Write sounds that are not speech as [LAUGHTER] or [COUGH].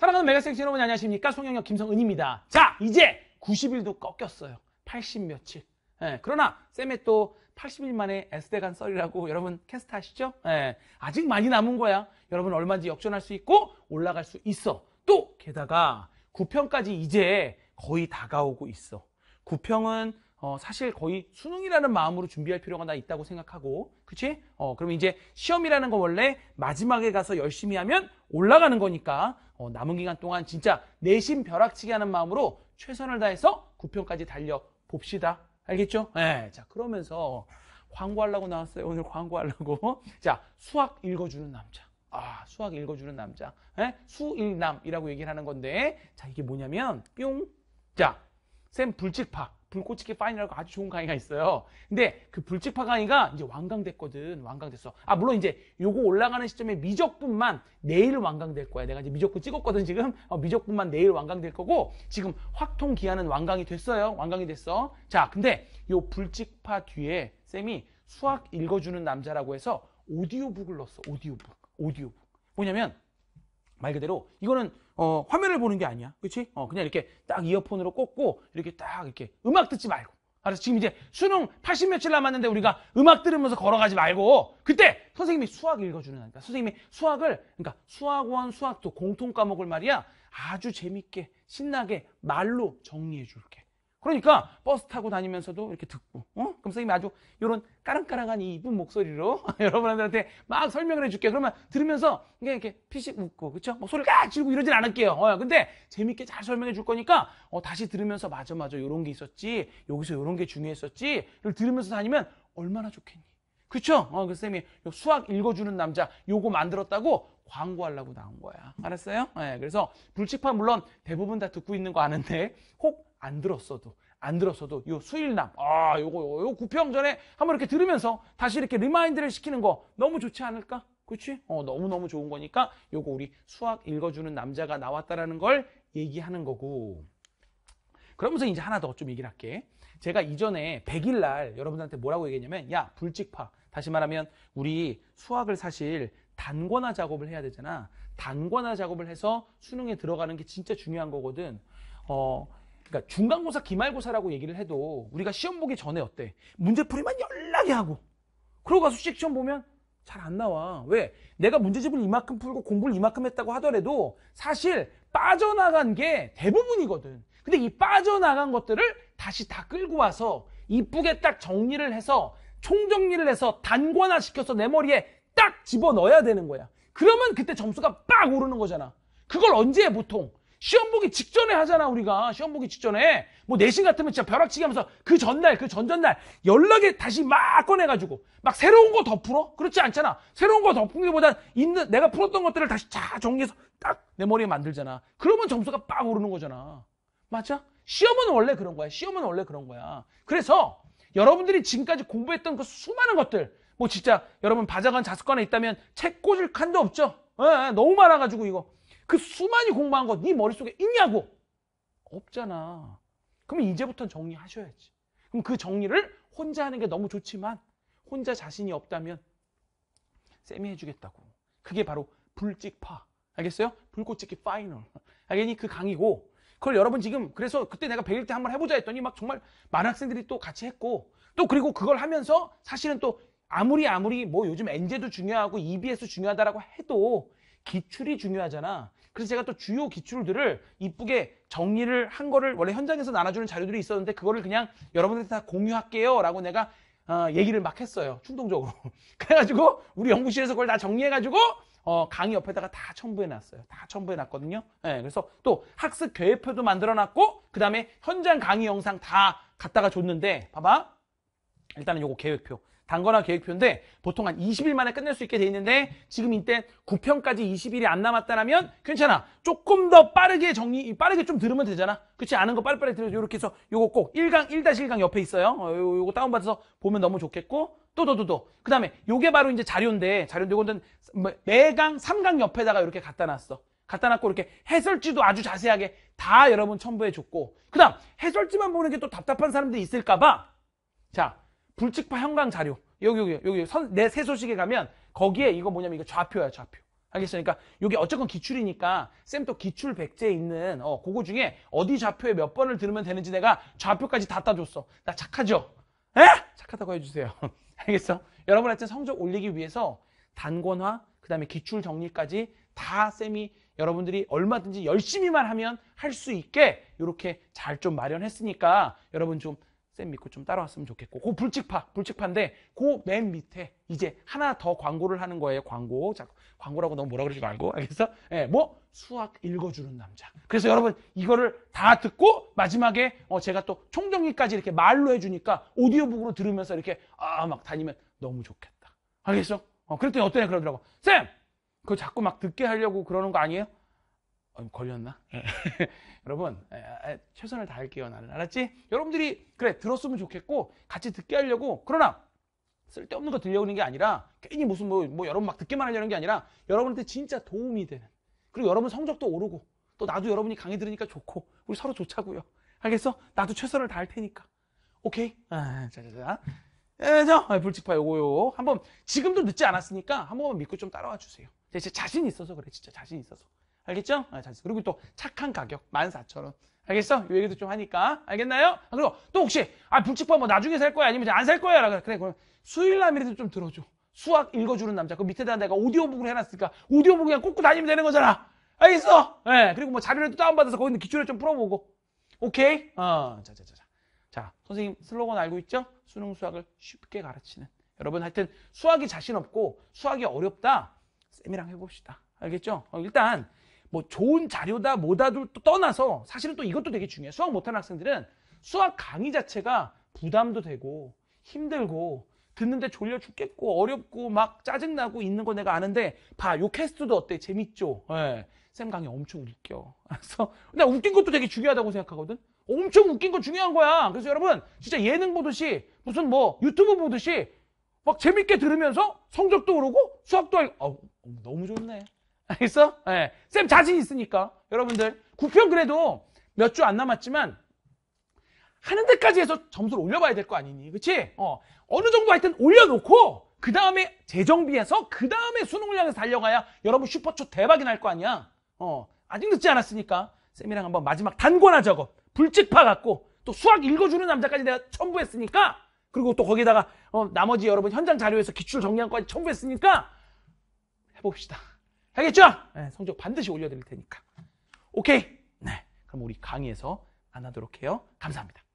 사랑하는 메가섹시 여러분 안녕하십니까? 송영혁 김성은입니다. 자, 이제 90일도 꺾였어요. 80 며칠. 예, 그러나 쌤의 또 80일 만에 에스대간 썰이라고 여러분 캐스트 하시죠? 예, 아직 많이 남은 거야. 여러분 얼마인지 역전할 수 있고 올라갈 수 있어. 또 게다가 9평까지 이제 거의 다가오고 있어. 9평은 어, 사실 거의 수능이라는 마음으로 준비할 필요가 나 있다고 생각하고 그치? 어, 그럼 이제 시험이라는 건 원래 마지막에 가서 열심히 하면 올라가는 거니까 어, 남은 기간 동안 진짜 내심 벼락치기 하는 마음으로 최선을 다해서 9편까지 달려봅시다. 알겠죠? 예. 자, 그러면서 광고하려고 나왔어요. 오늘 광고하려고. [LAUGHS] 자, 수학 읽어주는 남자. 아, 수학 읽어주는 남자. 예? 수일남이라고 얘기를 하는 건데, 자, 이게 뭐냐면, 뿅. 자, 쌤 불직파. 불꽃치기 파인이라고 아주 좋은 강의가 있어요. 근데 그 불치파 강의가 이제 완강됐거든. 완강됐어. 아, 물론 이제 요거 올라가는 시점에 미적분만 내일 완강될 거야. 내가 이제 미적분 찍었거든, 지금. 어, 미적분만 내일 완강될 거고, 지금 확통 기한은 완강이 됐어요. 완강이 됐어. 자, 근데 요 불치파 뒤에 쌤이 수학 읽어주는 남자라고 해서 오디오북을 넣었어. 오디오북. 오디오북. 뭐냐면, 말 그대로 이거는 어, 화면을 보는 게 아니야. 그렇지? 어, 그냥 이렇게 딱 이어폰으로 꽂고 이렇게 딱 이렇게 음악 듣지 말고. 알았어. 지금 이제 수능 80 며칠 남았는데 우리가 음악 들으면서 걸어가지 말고 그때 선생님이 수학 읽어주는 하니까 선생님이 수학을 그러니까 수학원 수학도 공통 과목을 말이야 아주 재밌게 신나게 말로 정리해 줄게. 그러니까 버스 타고 다니면서도 이렇게 듣고 어? 그럼 선생님이 아주 이런 까랑까랑한 이쁜 목소리로 [LAUGHS] 여러분들한테 막 설명을 해줄게 그러면 들으면서 그냥 이렇게 피식 웃고 그쵸? 막 소리를 깍 지르고 이러진 않을게요 어, 근데 재밌게 잘 설명해 줄 거니까 어, 다시 들으면서 맞아 맞아 이런 게 있었지 여기서 이런 게 중요했었지 이 들으면서 다니면 얼마나 좋겠니 그쵸? 어, 그선생님이 수학 읽어주는 남자 요거 만들었다고 광고하려고 나온 거야. 알았어요? 네, 그래서 불치파 물론 대부분 다 듣고 있는 거 아는데 [LAUGHS] 혹안 들었어도 안 들었어도 요 수일남 아 요거 요요 구평 전에 한번 이렇게 들으면서 다시 이렇게 리마인드를 시키는 거 너무 좋지 않을까? 그렇지? 어 너무 너무 좋은 거니까 요거 우리 수학 읽어주는 남자가 나왔다라는 걸 얘기하는 거고 그러면서 이제 하나 더 좀 얘기를 할게. 제가 이전에 100일 날 여러분들한테 뭐라고 얘기했냐면 야 불직파 다시 말하면 우리 수학을 사실 단권화 작업을 해야 되잖아. 단권화 작업을 해서 수능에 들어가는 게 진짜 중요한 거거든. 어 그러니까 중간고사, 기말고사라고 얘기를 해도 우리가 시험 보기 전에 어때? 문제풀이만 연락이 하고 그러고 가서 수식시험 보면 잘 안 나와. 왜? 내가 문제집을 이만큼 풀고 공부를 이만큼 했다고 하더라도 사실 빠져나간 게 대부분이거든. 근데 이 빠져나간 것들을 다시 다 끌고 와서 이쁘게 딱 정리를 해서 총정리를 해서 단권화 시켜서 내 머리에 딱 집어넣어야 되는 거야. 그러면 그때 점수가 빡 오르는 거잖아. 그걸 언제 해 보통? 시험 보기 직전에 하잖아 우리가 시험 보기 직전에 뭐 내신 같으면 진짜 벼락치기 하면서 그 전날 그 전전날 연락에 다시 막 꺼내가지고 막 새로운 거 덮으러 그렇지 않잖아 새로운 거덮 풀기보단 있는 내가 풀었던 것들을 다시 쫙 정리해서 딱 내 머리에 만들잖아 그러면 점수가 빡 오르는 거잖아 맞아 시험은 원래 그런 거야 시험은 원래 그런 거야 그래서 여러분들이 지금까지 공부했던 그 수많은 것들 뭐 진짜 여러분 바자관 자습관에 있다면 책 꽂을 칸도 없죠 에, 예, 너무 많아가지고 이거 그 수많이 공부한 거네 머릿속에 있냐고. 없잖아. 그럼 이제부터 정리하셔야지. 그럼 그 정리를 혼자 하는 게 너무 좋지만 혼자 자신이 없다면 쌤이 해주겠다고. 그게 바로 불찍파. 알겠어요? 불꽃찍기 파이널. 알겠니? 그 강의고 그걸 여러분 지금 그래서 그때 내가 100일 때 한번 해보자 했더니 막 정말 많은 학생들이 또 같이 했고 또 그리고 그걸 하면서 사실은 또 아무리 아무리 뭐 요즘 엔제도 중요하고 EBS 중요하다라고 해도 기출이 중요하잖아. 그래서 제가 또 주요 기출들을 이쁘게 정리를 한 거를 원래 현장에서 나눠주는 자료들이 있었는데 그거를 그냥 여러분들한테 다 공유할게요 라고 내가 어, 얘기를 막 했어요. 충동적으로. [LAUGHS] 그래가지고 우리 연구실에서 그걸 다 정리해가지고 어, 강의 옆에다가 다 첨부해놨어요. 다 첨부해놨거든요. 네, 그래서 또 학습 계획표도 만들어놨고 그 다음에 현장 강의 영상 다 갖다가 줬는데 봐봐. 일단은 요거 계획표. 단거나 계획표인데 보통 한 20일 만에 끝낼 수 있게 돼 있는데 지금 이때 9편까지 20일이 안 남았다라면 괜찮아. 조금 더 빠르게 정리, 빠르게 좀 들으면 되잖아. 그렇지 않은 거 빨리빨리 들어서 이렇게 해서 요거 꼭 1강, 1-1강 옆에 있어요. 어, 요, 요거 다운받아서 보면 너무 좋겠고 또, 또, 또, 또. 그 다음에 요게 바로 이제 자료인데 자료인데 이건 뭐 매강, 3강 옆에다가 이렇게 갖다 놨어. 갖다 놨고 이렇게 해설지도 아주 자세하게 다 여러분 첨부해 줬고 그 다음 해설지만 보는 게 또 답답한 사람들이 있을까봐 자 불직파 형광 자료 여기 여기 여기 선, 내 세소식에 가면 거기에 이거 뭐냐면 이거 좌표야 좌표 알겠어그니까 여기 어쨌건 기출이니까 쌤 또 기출 백제에 있는 어 그거 중에 어디 좌표에 몇 번을 들으면 되는지 내가 좌표까지 다 따줬어 나 착하죠? 에? 착하다고 해주세요 [LAUGHS] 알겠어? 여러분 한테 성적 올리기 위해서 단권화 그 다음에 기출 정리까지 다 쌤이 여러분들이 얼마든지 열심히만 하면 할 수 있게 이렇게 잘 좀 마련했으니까 여러분 좀쌤 믿고 좀 따라왔으면 좋겠고 그불칙파불칙파인데그 맨 밑에 이제 하나 더 광고를 하는 거예요 광고 자 광고라고 너무 뭐라 그러지 말고 알겠어 예뭐 네, 수학 읽어주는 남자 그래서 여러분 이거를 다 듣고 마지막에 어 제가 또 총정리까지 이렇게 말로 해주니까 오디오북으로 들으면서 이렇게 아막 다니면 너무 좋겠다 알겠어 어 그랬더니 어떤 애 그러더라고 쌤 그거 자꾸 막 듣게 하려고 그러는 거 아니에요 어, 걸렸나 예. 여러분 최선을 다할게요 나는 알았지? 여러분들이 그래 들었으면 좋겠고 같이 듣게 하려고 그러나 쓸데없는 거 들려오는 게 아니라 괜히 무슨 뭐, 뭐 여러분 막 듣기만 하려는 게 아니라 여러분한테 진짜 도움이 되는 그리고 여러분 성적도 오르고 또 나도 여러분이 강의 들으니까 좋고 우리 서로 좋자고요 알겠어? 나도 최선을 다할 테니까 오케이? 아, 자자자 그래서 아, 불치파 요거요 한번 지금도 늦지 않았으니까 한번 믿고 좀 따라와 주세요 제 자신 있어서 그래 진짜 자신 있어서 알겠죠? 아, 잘했어. 그리고 또 착한 가격 14,000원. 알겠어? 이 얘기도 좀 하니까 알겠나요? 아, 그리고 또 혹시 아 불치밥 뭐 나중에 살 거야 아니면 안 살 거야 라고 그래 그럼 수일남이라도 좀 들어줘. 수학 읽어주는 남자 그 밑에다 내가 오디오북을 해놨으니까 오디오북 그냥 꽂고 다니면 되는 거잖아. 알겠어? 예. 네. 그리고 뭐 자료를 또 다운받아서 거기 있는 기출을 좀 풀어보고. 오케이? 어, 자, 자, 자, 자. 자, 선생님 슬로건 알고 있죠? 수능 수학을 쉽게 가르치는. 여러분 하여튼 수학이 자신 없고 수학이 어렵다. 쌤이랑 해봅시다. 알겠죠? 어, 일단 뭐 좋은 자료다 뭐다를 떠나서 사실은 또 이것도 되게 중요해요. 수학 못하는 학생들은 수학 강의 자체가 부담도 되고 힘들고 듣는데 졸려 죽겠고 어렵고 막 짜증나고 있는 거 내가 아는데 봐요 캐스트도 어때 재밌죠? 네. 쌤 강의 엄청 웃겨. [LAUGHS] 그래서 나 웃긴 것도 되게 중요하다고 생각하거든. 엄청 웃긴 거 중요한 거야. 그래서 여러분 진짜 예능 보듯이 무슨 뭐 유튜브 보듯이 막 재밌게 들으면서 성적도 오르고 수학도 알고 어, 너무 좋네. 알겠어? 네. 쌤 자신 있으니까 여러분들 9평 그래도 몇 주 안 남았지만 하는 데까지 해서 점수를 올려봐야 될 거 아니니 그치? 어. 어느 정도 하여튼 올려놓고 그 다음에 재정비해서 그 다음에 수능을 향해서 달려가야 여러분 슈퍼초 대박이 날 거 아니야 어. 아직 늦지 않았으니까 쌤이랑 한번 마지막 단권화 작업 불직파 갖고 또 수학 읽어주는 남자까지 내가 첨부했으니까 그리고 또 거기다가 어, 나머지 여러분 현장 자료에서 기출 정리한까지 거 첨부했으니까 해봅시다 알겠죠? 네, 성적 반드시 올려드릴 테니까. 오케이. 네. 그럼 우리 강의에서 안하도록 해요. 감사합니다.